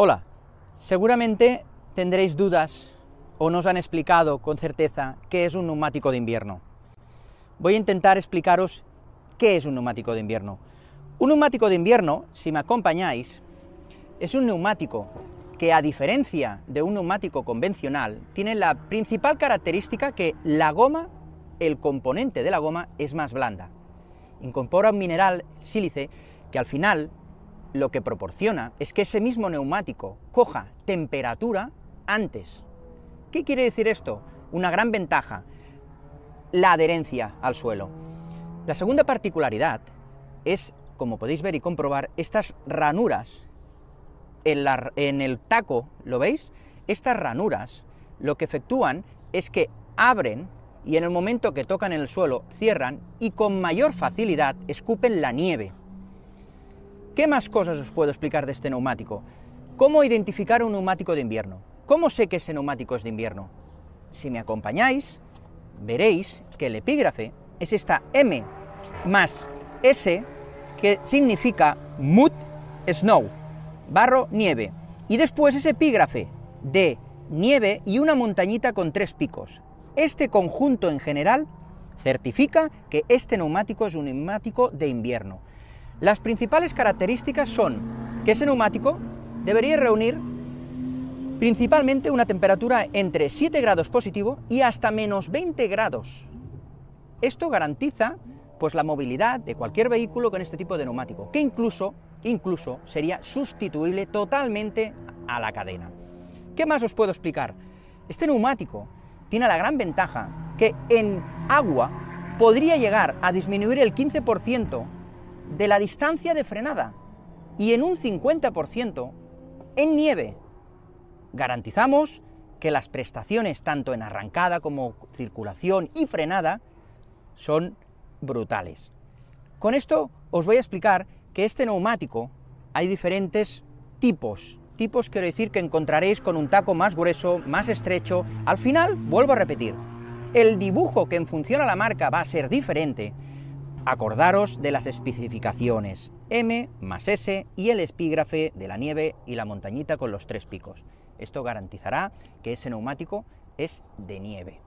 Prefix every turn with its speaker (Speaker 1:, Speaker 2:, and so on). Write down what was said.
Speaker 1: Hola, seguramente tendréis dudas o nos han explicado con certeza qué es un neumático de invierno. Voy a intentar explicaros qué es un neumático de invierno. Un neumático de invierno, si me acompañáis, es un neumático que a diferencia de un neumático convencional, tiene la principal característica que la goma, el componente de la goma, es más blanda. Incorpora un mineral sílice que al final lo que proporciona es que ese mismo neumático coja temperatura antes. ¿Qué quiere decir esto? Una gran ventaja, la adherencia al suelo. La segunda particularidad es, como podéis ver y comprobar, estas ranuras en, en el taco, ¿lo veis? Estas ranuras lo que efectúan es que abren y en el momento que tocan el suelo cierran y con mayor facilidad escupen la nieve. ¿Qué más cosas os puedo explicar de este neumático? ¿Cómo identificar un neumático de invierno? ¿Cómo sé que ese neumático es de invierno? Si me acompañáis, veréis que el epígrafe es esta M más S que significa mud snow, barro nieve. Y después ese epígrafe de nieve y una montañita con tres picos. Este conjunto en general certifica que este neumático es un neumático de invierno. Las principales características son que ese neumático debería reunir principalmente una temperatura entre 7 grados positivo y hasta menos 20 grados. Esto garantiza pues la movilidad de cualquier vehículo con este tipo de neumático, que incluso, incluso sería sustituible totalmente a la cadena. ¿Qué más os puedo explicar? Este neumático tiene la gran ventaja que en agua podría llegar a disminuir el 15% de la distancia de frenada y en un 50% en nieve. Garantizamos que las prestaciones tanto en arrancada como circulación y frenada son brutales. Con esto os voy a explicar que este neumático hay diferentes tipos. Tipos quiero decir que encontraréis con un taco más grueso, más estrecho. Al final, vuelvo a repetir, el dibujo que en función a la marca va a ser diferente Acordaros de las especificaciones M más S y el espígrafe de la nieve y la montañita con los tres picos. Esto garantizará que ese neumático es de nieve.